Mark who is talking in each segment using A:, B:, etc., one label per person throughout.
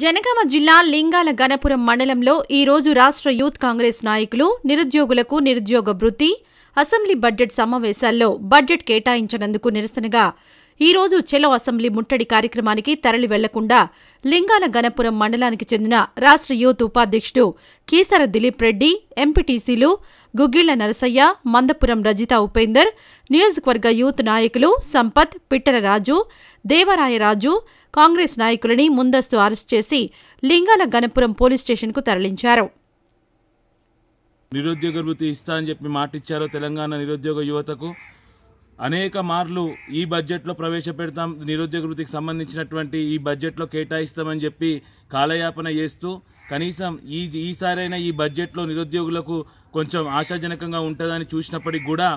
A: జనగామ జిల్లా లింగాల గణపురం మండలంలో ఈరోజు రాష్ట్ర యూత్ కాంగ్రెస్ నాయకులు నిరుద్యోగులకు నిరుద్యోగ వృత్తి అసెంబ్లీ బడ్జెట్ సమావేశాల్లో బడ్జెట్ కేటాయించినందుకు నిరసనగా ఈరోజు చెలో అసెంబ్లీ ముట్టడి కార్యక్రమానికి తరలి వెళ్లకుండా లింగాల గణపురం మండలానికి చెందిన రాష్ట్ర యూత్ ఉపాధ్యక్షుడు కీసర దిలీప్ రెడ్డి ఎంపీటీసీలు గుగ్గిళ్ల నరసయ్య మందపురం రజిత ఉపేందర్ నియోజకవర్గ యూత్ నాయకులు సంపత్ పిట్టల రాజు దేవరాయరాజు కాంగ్రెస్ నాయకులని ముందస్తు అరెస్టు చేసి లింగాల గణపురం పోలీస్ స్టేషన్కు తరలించారు
B: నిరుద్యోగ వృత్తి ఇస్తా అని చెప్పి మాటిచ్చారో తెలంగాణ నిరుద్యోగ యువతకు అనేక మార్లు ఈ బడ్జెట్లో ప్రవేశపెడతాం నిరుద్యోగ వృత్తికి సంబంధించినటువంటి ఈ బడ్జెట్లో కేటాయిస్తామని చెప్పి కాలయాపన చేస్తూ కనీసం ఈ ఈసారైనా ఈ బడ్జెట్లో నిరుద్యోగులకు కొంచెం ఆశాజనకంగా ఉంటుందని చూసినప్పటికి కూడా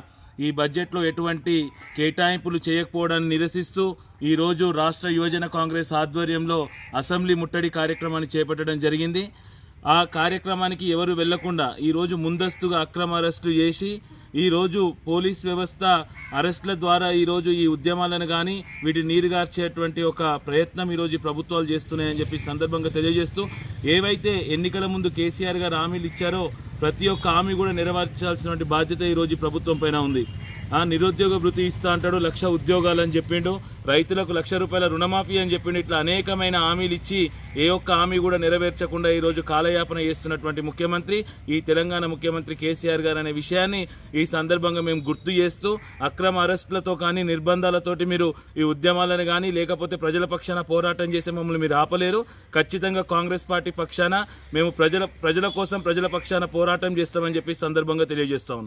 B: ఈ బడ్జెట్లో ఎటువంటి కేటాయింపులు చేయకపోవడాన్ని నిరసిస్తూ ఈరోజు రాష్ట్ర యువజన కాంగ్రెస్ ఆధ్వర్యంలో అసెంబ్లీ ముట్టడి కార్యక్రమాన్ని చేపట్టడం జరిగింది ఆ కార్యక్రమానికి ఎవరు వెళ్లకుండా ఈరోజు ముందస్తుగా అక్రమ అరెస్టులు చేసి ఈరోజు పోలీస్ వ్యవస్థ అరెస్టుల ద్వారా ఈరోజు ఈ ఉద్యమాలను కానీ వీటిని నీరుగార్చేటువంటి ఒక ప్రయత్నం ఈరోజు ప్రభుత్వాలు చేస్తున్నాయని చెప్పి సందర్భంగా తెలియజేస్తూ ఏవైతే ఎన్నికల ముందు కేసీఆర్ గారు హామీలు ఇచ్చారో ప్రతి ఒక్క హామీ కూడా నెరవేర్చాల్సినటువంటి బాధ్యత ఈరోజు ప్రభుత్వం పైన ఉంది నిరుద్యోగ వృత్తి ఇస్తా అంటాడు లక్ష ఉద్యోగాలు అని చెప్పిండు రైతులకు లక్ష రూపాయల రుణమాఫీ అని చెప్పిండు ఇట్లా అనేకమైన హామీలు ఇచ్చి ఏ ఒక్క హామీ కూడా నెరవేర్చకుండా ఈరోజు కాలయాపన చేస్తున్నటువంటి ముఖ్యమంత్రి ఈ తెలంగాణ ముఖ్యమంత్రి కేసీఆర్ గారు అనే విషయాన్ని ఈ సందర్భంగా మేము గుర్తు చేస్తూ అక్రమ అరెస్టులతో కానీ నిర్బంధాలతోటి మీరు ఈ ఉద్యమాలను కానీ లేకపోతే ప్రజల పక్షాన పోరాటం చేసే మమ్మల్ని మీరు ఆపలేరు ఖచ్చితంగా కాంగ్రెస్ పార్టీ పక్షాన మేము ప్రజల ప్రజల కోసం ప్రజల పక్షాన పోరాటం చేస్తామని చెప్పి సందర్భంగా తెలియజేస్తా